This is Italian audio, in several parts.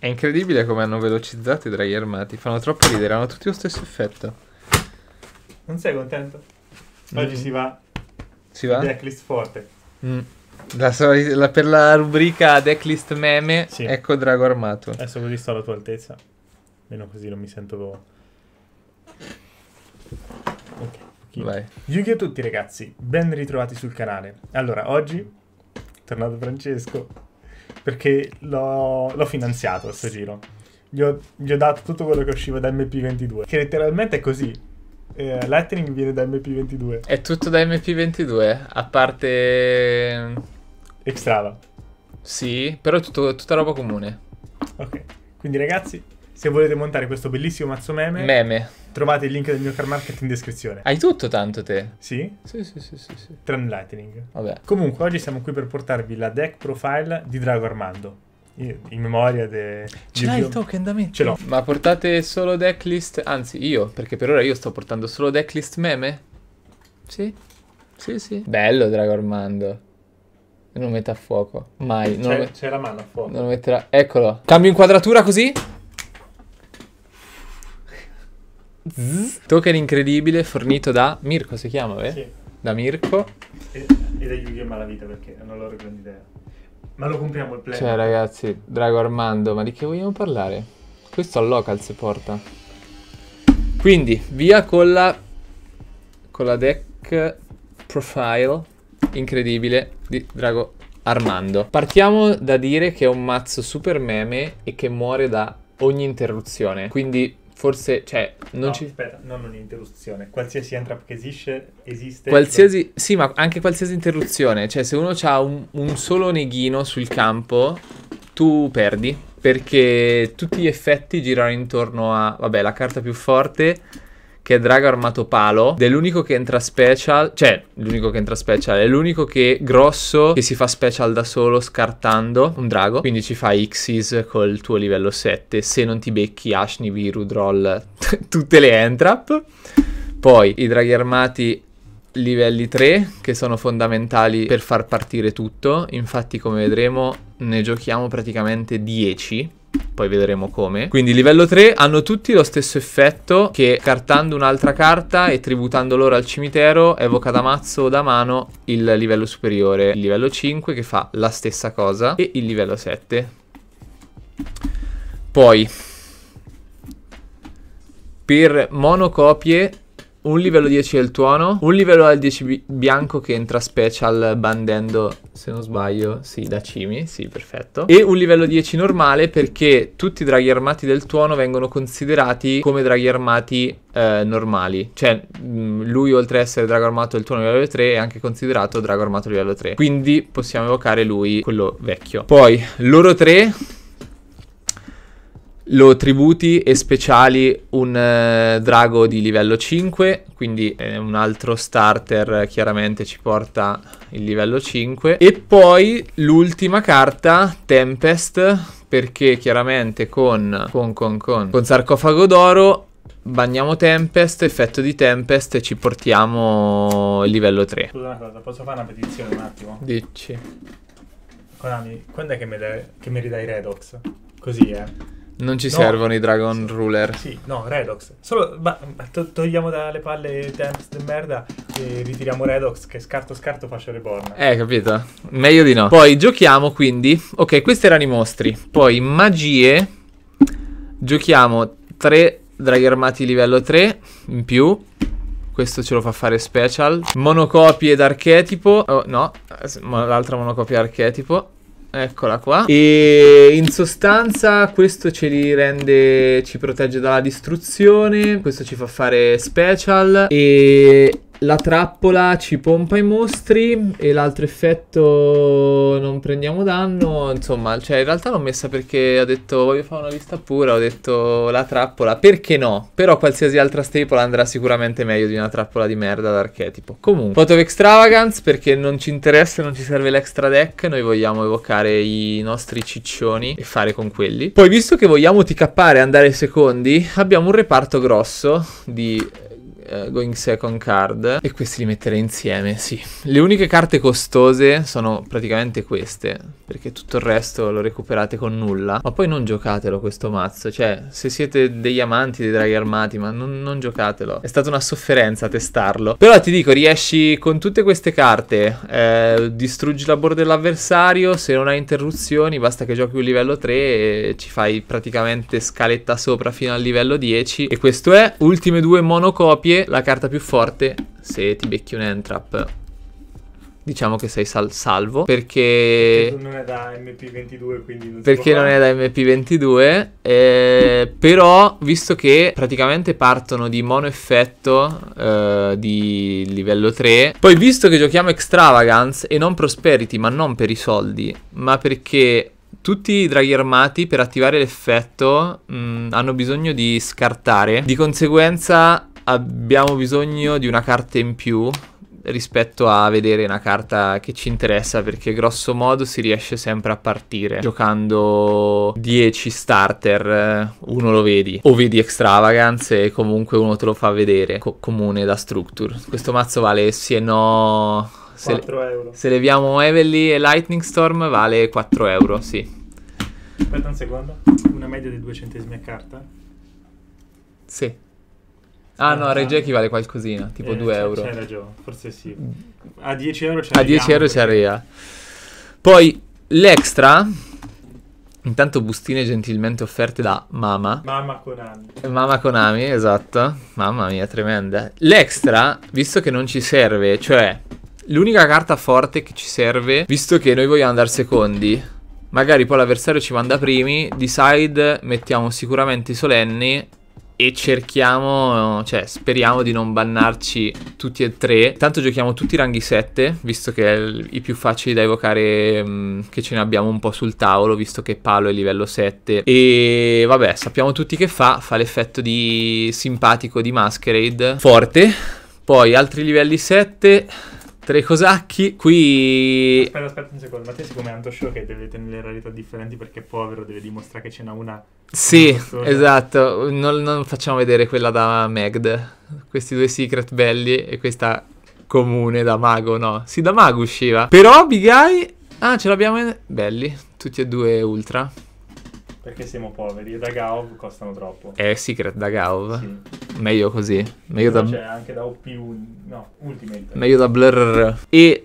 È incredibile come hanno velocizzato i draghi armati. Fanno troppo ridere, hanno tutti lo stesso effetto. Non sei contento? Oggi mm. si va. Si va? Decklist forte. Mm. La, la, per la rubrica decklist meme, sì. ecco drago armato. Adesso così sto alla tua altezza. Meno così non mi sento. Ok. Vai. yu a tutti ragazzi, ben ritrovati sul canale. Allora, oggi, tornato Francesco, perché l'ho, l'ho finanziato questo giro. Gli ho, gli ho, dato tutto quello che usciva da MP22, che letteralmente è così. Eh, Lightning viene da MP22. È tutto da MP22, a parte... Extrava. Sì, però è tutta roba comune. Ok, quindi ragazzi, se volete montare questo bellissimo mazzo meme, meme. trovate il link del mio car market in descrizione. Hai tutto tanto te? Sì? Sì, sì, sì, sì. sì. Tranne Lightning. Vabbè. Comunque, oggi siamo qui per portarvi la deck profile di Drago Armando in memoria de... Ce l'hai il token da me? Ce l'ho. Ma portate solo decklist, anzi io, perché per ora io sto portando solo decklist meme? Sì? Sì, sì. Bello Drago Armando. Non lo metta a fuoco, mai. C'è, met... la mano a fuoco. Non lo metterà... Eccolo. Cambio inquadratura così? token incredibile fornito da Mirko si chiama, beh? Sì. Da Mirko. E, e da Yu-Gi-Oh! Malavita perché non l'ho grande idea. Ma lo compriamo il play. Cioè ragazzi, Drago Armando, ma di che vogliamo parlare? Questo al local si porta. Quindi, via con la, con la deck profile incredibile di Drago Armando. Partiamo da dire che è un mazzo super meme e che muore da ogni interruzione. Quindi forse, cioè, non no, ci... aspetta, non un'interruzione, qualsiasi entrap che esiste, esiste... Qualsiasi, sì, ma anche qualsiasi interruzione, cioè se uno ha un, un, solo neghino sul campo, tu perdi, perché tutti gli effetti girano intorno a, vabbè, la carta più forte che è drago armato palo ed è l'unico che entra special, cioè l'unico che entra special, è l'unico che grosso che si fa special da solo scartando un drago, quindi ci fa Xyz col tuo livello 7, se non ti becchi Ashni, Viru, Droll, tutte le entrap. Poi i draghi armati livelli 3 che sono fondamentali per far partire tutto, infatti come vedremo ne giochiamo praticamente 10 poi vedremo come. Quindi livello 3 hanno tutti lo stesso effetto che cartando un'altra carta e tributando loro al cimitero evoca da mazzo o da mano il livello superiore, il livello 5 che fa la stessa cosa e il livello 7. Poi per monocopie un livello 10 del tuono. Un livello al 10 bianco che entra special bandendo, se non sbaglio, sì, da cimi, sì, perfetto. E un livello 10 normale perché tutti i draghi armati del tuono vengono considerati come draghi armati eh, normali. Cioè, mm, lui oltre ad essere drago armato del tuono livello 3 è anche considerato drago armato livello 3. Quindi possiamo evocare lui, quello vecchio. Poi, loro 3 lo tributi e speciali un eh, drago di livello 5, quindi eh, un altro starter eh, chiaramente ci porta il livello 5. E poi l'ultima carta, Tempest, perché chiaramente con, con, con, con, con sarcofago d'oro Bagniamo Tempest, effetto di Tempest e ci portiamo il livello 3. Scusa una cosa, posso fare una petizione un attimo? Dici. Konami, quando è che mi, de- che mi ridai Redox? Così, eh. Non ci no, servono i Dragon sì, Ruler. Sì, no, Redox. Solo ma, ma to togliamo dalle palle Temps de merda e ritiriamo Redox che scarto scarto faccio Reborn. Eh, capito? Meglio di no. Poi giochiamo quindi. Ok, questi erano i mostri. Poi magie. Giochiamo 3 draghi armati livello 3 in più. Questo ce lo fa fare special. Monocopie d'archetipo. Oh, no, l'altra monocopia archetipo. Eccola qua. E in sostanza questo ce li rende, ci protegge dalla distruzione, questo ci fa fare special e la trappola ci pompa i mostri e l'altro effetto non prendiamo danno, insomma, cioè in realtà l'ho messa perché ho detto voglio fare una vista pura, ho detto la trappola, perché no? Però qualsiasi altra staple andrà sicuramente meglio di una trappola di merda d'archetipo. Comunque, Photo of Extravagance perché non ci interessa, non ci serve l'extra deck, noi vogliamo evocare i nostri ciccioni e fare con quelli. Poi visto che vogliamo tk e andare secondi, abbiamo un reparto grosso di uh, Going Second Card e questi li metterei insieme, sì. Le uniche carte costose sono praticamente queste, perché tutto il resto lo recuperate con nulla, ma poi non giocatelo questo mazzo, cioè se siete degli amanti dei draghi armati, ma non, non giocatelo. È stata una sofferenza testarlo. Però ti dico, riesci con tutte queste carte, eh, distruggi la board dell'avversario, se non hai interruzioni basta che giochi un livello 3 e ci fai praticamente scaletta sopra fino al livello 10 e questo è ultime due monocopie la carta più forte, se ti becchi un entrap, diciamo che sei sal salvo perché, non è da MP22 quindi non perché non è da MP22 eh, però visto che praticamente partono di mono effetto eh, di livello 3 poi visto che giochiamo extravagance e non prosperity ma non per i soldi ma perché tutti i draghi armati per attivare l'effetto mm, hanno bisogno di scartare di conseguenza abbiamo bisogno di una carta in più rispetto a vedere una carta che ci interessa perché grosso modo si riesce sempre a partire giocando 10 starter eh, uno lo vedi o vedi extravagance e comunque uno te lo fa vedere co comune da structure questo mazzo vale sì e no se, euro. se leviamo Evelyn e Lightning Storm vale 4 euro sì aspetta un secondo una media di 2 centesimi a carta sì Ah no, a Reggio equivale qualcosina, tipo eh, 2 euro. C'hai ragione, forse sì. Mm. A 10 euro c'è A 10 euro c'è Rea. Poi l'extra, intanto bustine gentilmente offerte da Mama. Mama Konami. Mama Konami, esatto. Mamma mia, tremenda. L'extra, visto che non ci serve, cioè l'unica carta forte che ci serve, visto che noi vogliamo andare secondi, magari poi l'avversario ci manda primi, di side mettiamo sicuramente i solenni e cerchiamo, cioè speriamo di non bannarci tutti e tre. Tanto giochiamo tutti i ranghi 7, visto che è il, i più facili da evocare mh, mm, che ce ne abbiamo un po' sul tavolo, visto che Palo è livello 7. E vabbè, sappiamo tutti che fa, fa l'effetto di simpatico di Masquerade, forte. Poi altri livelli 7 tra cosacchi, qui... Aspetta, aspetta un secondo, ma te siccome è Anto Show che deve tenere le rarità differenti perché è povero deve dimostrare che ce n'ha una... Sì, una esatto, non, non, facciamo vedere quella da Magd, questi due secret belli e questa comune da mago, no? Sì, da mago usciva. Però Big Eye... Ah, ce l'abbiamo... In... Belli, tutti e due ultra. Perché siamo poveri, e da Gauv costano troppo. Eh, Secret da Gauv? Sì. Meglio così. Meglio no, da... Cioè, anche da op no, Ultimate. Meglio da Blur. E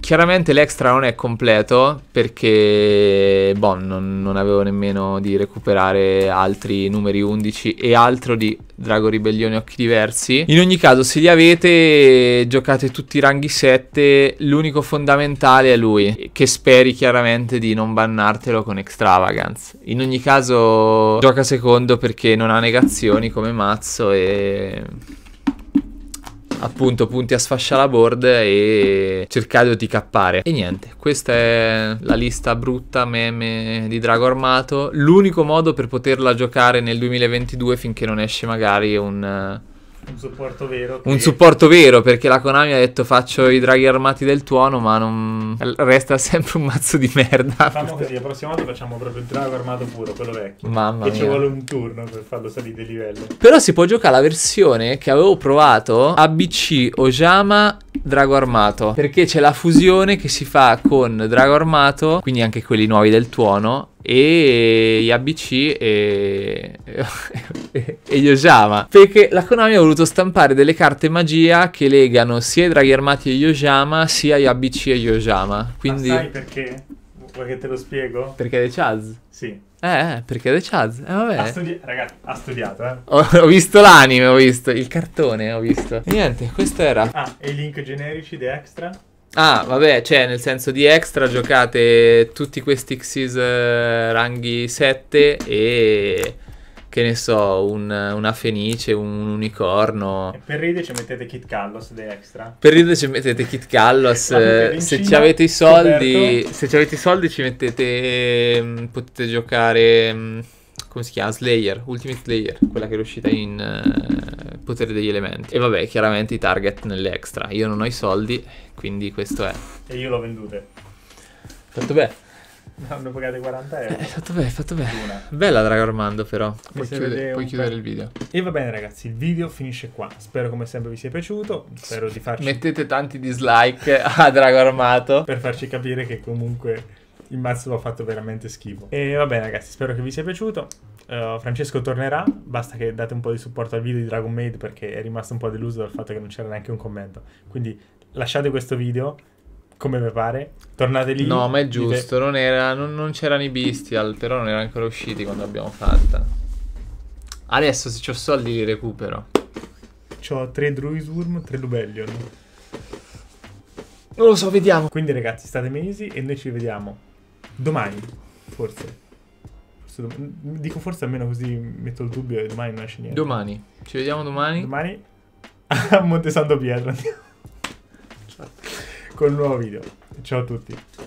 Chiaramente l'extra non è completo perché boh, non, non, avevo nemmeno di recuperare altri numeri 11 e altro di Drago Ribellione Occhi Diversi. In ogni caso se li avete giocate tutti i ranghi 7, l'unico fondamentale è lui, che speri chiaramente di non bannartelo con Extravagance. In ogni caso gioca secondo perché non ha negazioni come mazzo e appunto punti a la board e cercate di cappare. E niente, questa è la lista brutta meme di Drago Armato. L'unico modo per poterla giocare nel 2022 finché non esce magari un un supporto vero. Che... Un supporto vero perché la Konami ha detto faccio i draghi armati del tuono ma non... resta sempre un mazzo di merda. Facciamo così, la prossima volta facciamo proprio il drago armato puro, quello vecchio. Mamma che mia. ci vuole un turno per farlo salire di livello. Però si può giocare la versione che avevo provato ABC Ojama Drago Armato, perché c'è la fusione che si fa con Drago Armato, quindi anche quelli nuovi del tuono, e gli ABC e, e Yoshama. Perché la Konami ha voluto stampare delle carte magia che legano sia i draghi armati e Yoshama, sia gli ABC e Yoshama. Quindi... Ma sai perché? Vuoi che te lo spiego? Perché è The Chaz? Sì. Eh, eh, perché The Chaz? Eh, vabbè. Ha studi- ragazzi, ha studiato, eh. Ho, ho, visto l'anime, ho visto il cartone, ho visto. E niente, questo era. Ah, e i link generici di Extra? Ah, vabbè, cioè, nel senso di Extra giocate tutti questi Xyz eh, ranghi 7 e che ne so, un, una fenice, un, unicorno. E per ride ci mettete Kit Kallos The Extra. Per ride ci mettete Kit Kallos. Eh, se ci avete i soldi, Roberto. se ci avete i soldi ci mettete mm, potete giocare mm, come si chiama? Slayer, Ultimate Slayer, quella che è uscita in uh, Potere degli Elementi. E vabbè, chiaramente i target nelle extra. Io non ho i soldi, quindi questo è. E io l'ho vendute. Tanto bene. Hanno pagato 40 euro. È eh, fatto bene, è fatto bene. Bella Drago Armando però. Puoi, chiudere, puoi chiudere il video. E va bene ragazzi, il video finisce qua. Spero come sempre vi sia piaciuto. Spero di farci... Mettete tanti dislike a Drago Armato. per farci capire che comunque il mazzo l'ho fatto veramente schifo. E va bene ragazzi, spero che vi sia piaciuto. Uh, Francesco tornerà, basta che date un po' di supporto al video di Dragon Maid perché è rimasto un po' deluso dal fatto che non c'era neanche un commento. Quindi lasciate questo video come mi pare. Tornate lì. No, ma è giusto, non, era, non, non, c'erano i Bestial, però non erano ancora usciti quando abbiamo fatta. Adesso se ho soldi li recupero. Ho tre Druisworm, tre Lubellion. Non lo so, vediamo. Quindi ragazzi, state mesi e noi ci vediamo domani, forse. forse dom- mm, dico forse almeno così metto il dubbio e domani non esce niente. Domani. Ci vediamo domani. Domani a Monte Santo Pietro andiamo con un nuovo video. Ciao a tutti.